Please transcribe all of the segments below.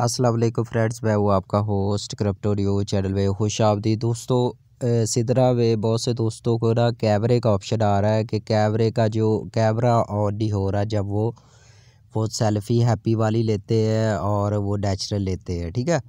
Aslam friends मैं हूँ आपका होस्ट क्रप्टोरियो चैनल में खुश आमदी दोस्तों सिदरा में बहुत से दोस्तों को ना कैमरे का ऑप्शन आ रहा है कि कैमरे का जो कैमरा ऑन नहीं हो रहा जब वो वो सेल्फ़ी हैप्पी वाली लेते हैं और वो नेचुरल लेते हैं ठीक है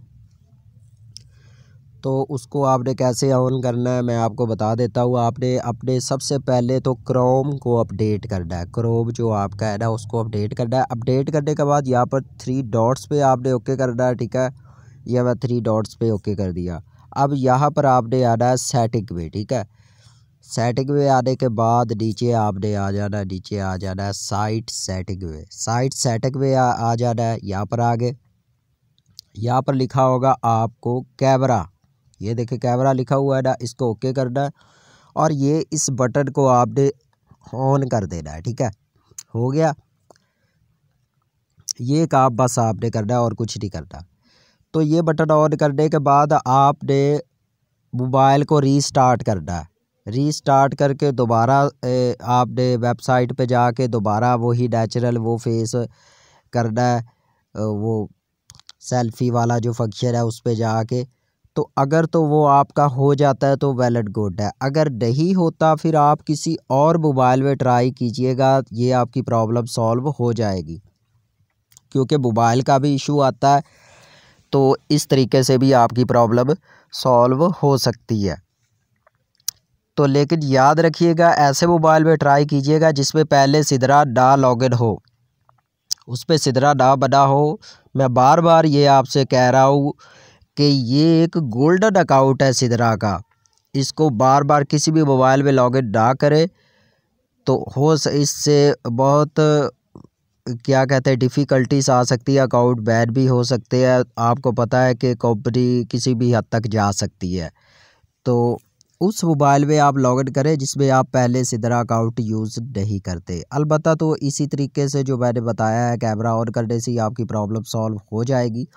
तो उसको आपने कैसे ऑन करना है मैं आपको बता देता हूँ आपने अपने सबसे पहले तो क्रोम को अपडेट करना है क्रोम जो आपका है ना उसको अपडेट करना है अपडेट करने के बाद यहाँ पर थ्री डॉट्स पे आपने ओके करना है ठीक है यह मैं थ्री डॉट्स पे ओके कर दिया अब यहाँ पर आपने आना है सेटिंग में ठीक है सेटिंग में आने के बाद नीचे आपने आ जाना है नीचे आ जाना है साइट सेटिंग में साइट सेटिंग में आ जाना है यहाँ पर आगे यहाँ पर लिखा होगा आपको कैमरा ये देखिए कैमरा लिखा हुआ है ना इसको ओके करना है और ये इस बटन को आपने ऑन कर देना है ठीक है हो गया ये काम बस आपने करना है और कुछ नहीं करना तो ये बटन ऑन करने के बाद आपने मोबाइल को रीस्टार्ट करना है रीस्टार्ट करके दोबारा आपने वेबसाइट पे जाके दोबारा वही नेचुरल वो फेस करना है वो सेल्फी वाला जो फंक्शन है उस पर जाके तो अगर तो वो आपका हो जाता है तो वेल एंड गुड है अगर नहीं होता फिर आप किसी और मोबाइल में ट्राई कीजिएगा ये आपकी प्रॉब्लम सॉल्व हो जाएगी क्योंकि मोबाइल का भी इशू आता है तो इस तरीके से भी आपकी प्रॉब्लम सॉल्व हो सकती है तो लेकिन याद रखिएगा ऐसे मोबाइल में ट्राई कीजिएगा जिसमें पहले सिदरा लॉग लॉगिन हो उस पर सिदरा डा बना हो मैं बार बार ये आपसे कह रहा हूँ कि ये एक गोल्डन अकाउंट है सिदरा का इसको बार बार किसी भी मोबाइल में लॉग इन ना करें तो हो इससे बहुत क्या कहते हैं डिफ़िकल्टीज आ सकती है अकाउंट बैन भी हो सकते हैं आपको पता है कि कंपनी किसी भी हद तक जा सकती है तो उस मोबाइल में आप लॉगिन करें जिसमें आप पहले सिदरा अकाउंट यूज़ नहीं करते अलबत्त तो इसी तरीके से जो मैंने बताया है कैमरा ऑन करने से ही आपकी प्रॉब्लम सॉल्व हो जाएगी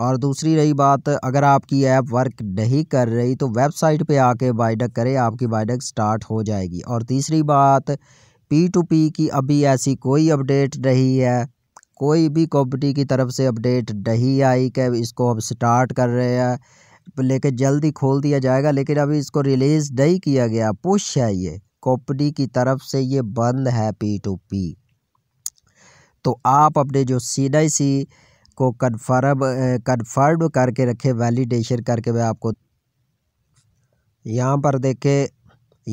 और दूसरी रही बात अगर आपकी ऐप वर्क नहीं कर रही तो वेबसाइट पे आके बाइडक करें आपकी बाइडक स्टार्ट हो जाएगी और तीसरी बात पी टू पी की अभी ऐसी कोई अपडेट नहीं है कोई भी कॉम्पिटी की तरफ से अपडेट नहीं आई कि इसको अब स्टार्ट कर रहे हैं लेकिन जल्दी खोल दिया जाएगा लेकिन अभी इसको रिलीज़ नहीं किया गया पुश है ये कंपनी की तरफ से ये बंद है पी टू पी तो आप अपने जो सी सी को कन्फर्म कन्फर्म करके रखे वैलिडेशन करके मैं आपको यहाँ पर देखे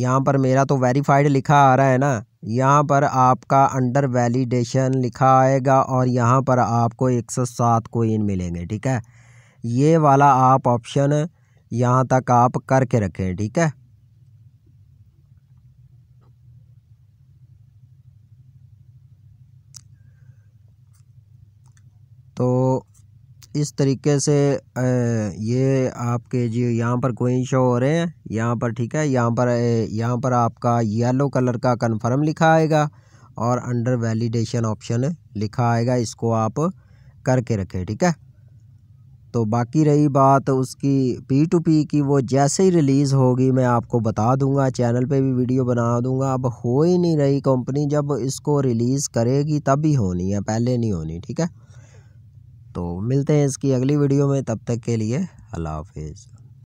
यहाँ पर मेरा तो वेरीफाइड लिखा आ रहा है ना यहाँ पर आपका अंडर वैलिडेशन लिखा आएगा और यहाँ पर आपको एक सौ सात कोइन मिलेंगे ठीक है ये वाला आप ऑप्शन यहाँ तक आप करके रखें ठीक है इस तरीके से ये आपके जी यहाँ पर कोई शो हो रहे हैं यहाँ पर ठीक है यहाँ पर यहाँ पर आपका येलो कलर का कन्फर्म लिखा आएगा और अंडर वैलिडेशन ऑप्शन लिखा आएगा इसको आप करके रखें ठीक है तो बाकी रही बात उसकी पी टू पी की वो जैसे ही रिलीज़ होगी मैं आपको बता दूंगा चैनल पे भी वीडियो बना दूंगा अब हो ही नहीं रही कंपनी जब इसको रिलीज़ करेगी तभी होनी है पहले नहीं होनी ठीक है तो मिलते हैं इसकी अगली वीडियो में तब तक के लिए अल्लाह हाफिज़